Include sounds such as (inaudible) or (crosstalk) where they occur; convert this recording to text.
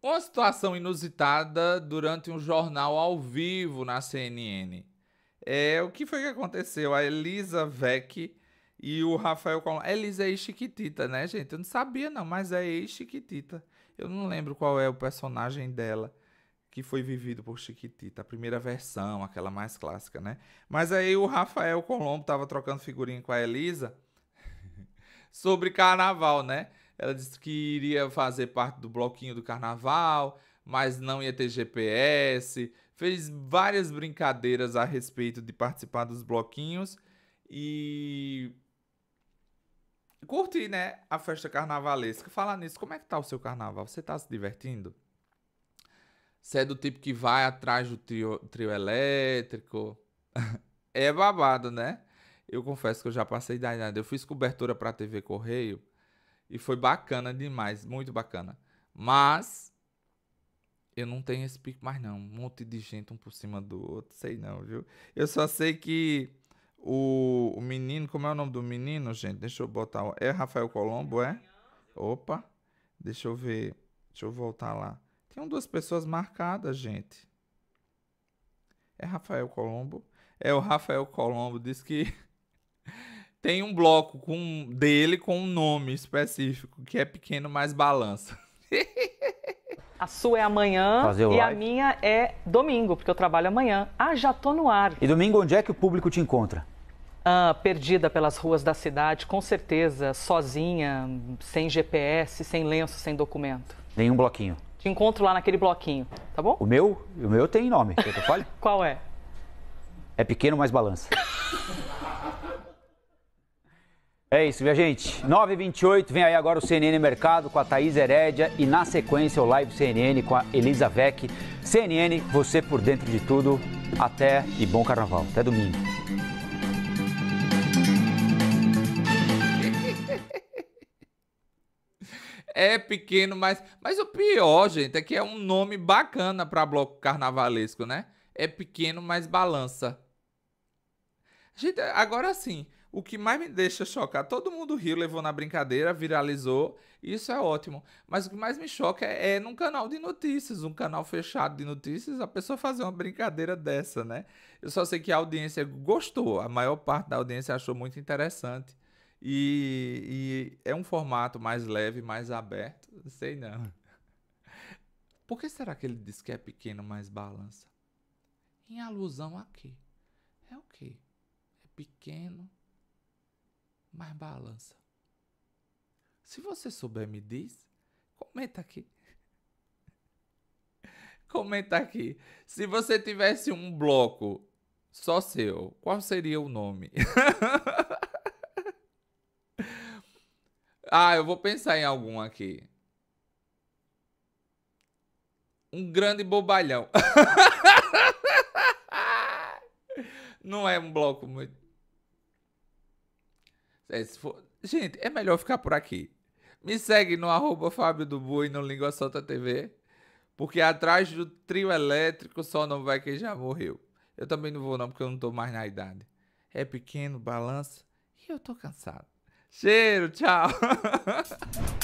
Uma situação inusitada durante um jornal ao vivo na CNN. É, o que foi que aconteceu? A Elisa Vec e o Rafael Colombo. Elisa é ex-chiquitita, né, gente? Eu não sabia, não, mas é ex-chiquitita. Eu não lembro qual é o personagem dela que foi vivido por Chiquitita, a primeira versão, aquela mais clássica, né? Mas aí o Rafael Colombo tava trocando figurinha com a Elisa (laughs) sobre carnaval, né? Ela disse que iria fazer parte do bloquinho do carnaval, mas não ia ter GPS. Fez várias brincadeiras a respeito de participar dos bloquinhos e curti, né, a festa carnavalesca. Falar nisso, como é que tá o seu carnaval? Você tá se divertindo? Você é do tipo que vai atrás do trio, trio elétrico? (laughs) é babado, né? Eu confesso que eu já passei da idade. Eu fiz cobertura para TV Correio e foi bacana demais, muito bacana. Mas eu não tenho esse pico mais não. Um monte de gente um por cima do outro, sei não, viu? Eu só sei que o, o menino, como é o nome do menino, gente? Deixa eu botar. É Rafael Colombo, é? Opa, deixa eu ver. Deixa eu voltar lá. Tem duas pessoas marcadas, gente. É Rafael Colombo? É o Rafael Colombo, diz que (laughs) tem um bloco com dele com um nome específico, que é pequeno mais balança. A sua é amanhã e live. a minha é domingo, porque eu trabalho amanhã. Ah, já tô no ar. E domingo onde é que o público te encontra? Ah, perdida pelas ruas da cidade, com certeza, sozinha, sem GPS, sem lenço, sem documento. Nenhum bloquinho. Te encontro lá naquele bloquinho, tá bom? O meu, o meu tem nome, quer que eu fale? (laughs) Qual é? É pequeno, mas balança. (laughs) É isso, minha gente. 9h28, vem aí agora o CNN Mercado com a Thaís Herédia e na sequência o Live CNN com a Elisa Vec. CNN, você por dentro de tudo. Até e bom carnaval. Até domingo. (laughs) É pequeno, mas, mas o pior, gente, é que é um nome bacana para bloco carnavalesco, né? É pequeno, mas balança. Gente, agora sim. O que mais me deixa chocar, todo mundo riu, levou na brincadeira, viralizou, isso é ótimo. Mas o que mais me choca é, é num canal de notícias, um canal fechado de notícias, a pessoa fazer uma brincadeira dessa, né? Eu só sei que a audiência gostou, a maior parte da audiência achou muito interessante. E, e é um formato mais leve, mais aberto, não sei não. (laughs) Por que será que ele diz que é pequeno, mas balança? Em alusão a quê? É o quê? É pequeno, mas balança. Se você souber, me diz. Comenta aqui. (laughs) comenta aqui. Se você tivesse um bloco só seu, qual seria o nome? (laughs) ah, eu vou pensar em algum aqui. Um grande bobalhão. (laughs) Não é um bloco muito. É, for... Gente, é melhor ficar por aqui. Me segue no arroba Fábio Dubu e no Língua Solta TV, porque atrás do trio elétrico só não vai quem já morreu. Eu também não vou não, porque eu não tô mais na idade. É pequeno, balança e eu tô cansado. Cheiro, tchau! (laughs)